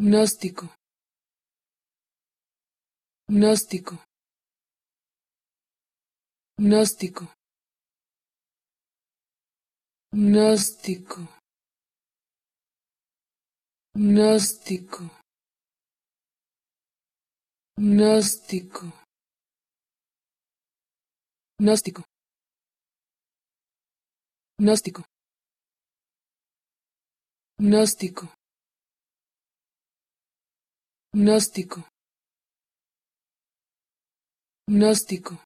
gnóstico gnóstico gnóstico gnóstico gnóstico gnóstico gnóstico gnóstico gnóstico gnóstico gnóstico